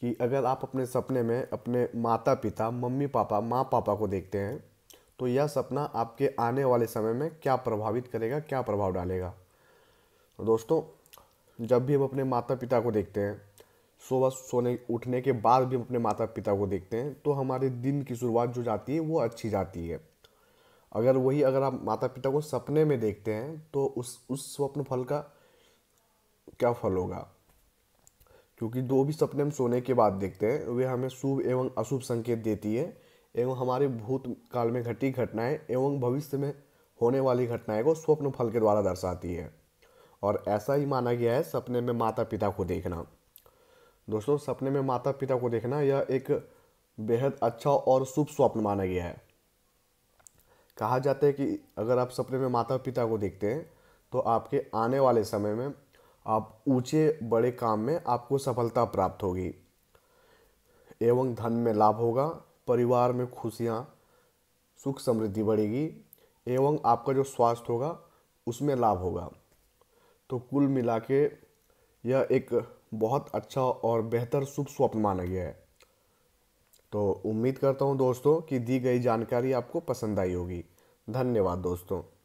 कि अगर आप अपने सपने में अपने माता पिता मम्मी पापा माँ पापा को देखते हैं तो यह सपना आपके आने वाले समय में क्या प्रभावित करेगा क्या प्रभाव डालेगा तो दोस्तों जब भी हम अपने माता पिता को देखते हैं सुबह सोने उठने के बाद भी हम अपने माता पिता को देखते हैं तो हमारे दिन की शुरुआत जो जाती है वो अच्छी जाती है अगर वही अगर आप माता पिता को सपने में देखते हैं तो उस उस स्वप्न फल का क्या फल होगा क्योंकि जो भी सपने हम सोने के बाद देखते हैं वे हमें शुभ एवं अशुभ संकेत देती है एवं हमारे भूत काल में घटी घटनाएं एवं भविष्य में होने वाली घटनाएं को स्वप्न फल के द्वारा दर्शाती है और ऐसा ही माना गया है सपने में माता पिता को देखना दोस्तों सपने में माता पिता को देखना यह एक बेहद अच्छा और शुभ स्वप्न माना गया है कहा जाता है कि अगर आप सपने में माता पिता को देखते हैं तो आपके आने वाले समय में आप ऊंचे बड़े काम में आपको सफलता प्राप्त होगी एवं धन में लाभ होगा परिवार में खुशियाँ सुख समृद्धि बढ़ेगी एवं आपका जो स्वास्थ्य होगा उसमें लाभ होगा तो कुल मिला के यह एक बहुत अच्छा और बेहतर शुभ स्वप्न माना गया है तो उम्मीद करता हूँ दोस्तों कि दी गई जानकारी आपको पसंद आई होगी धन्यवाद दोस्तों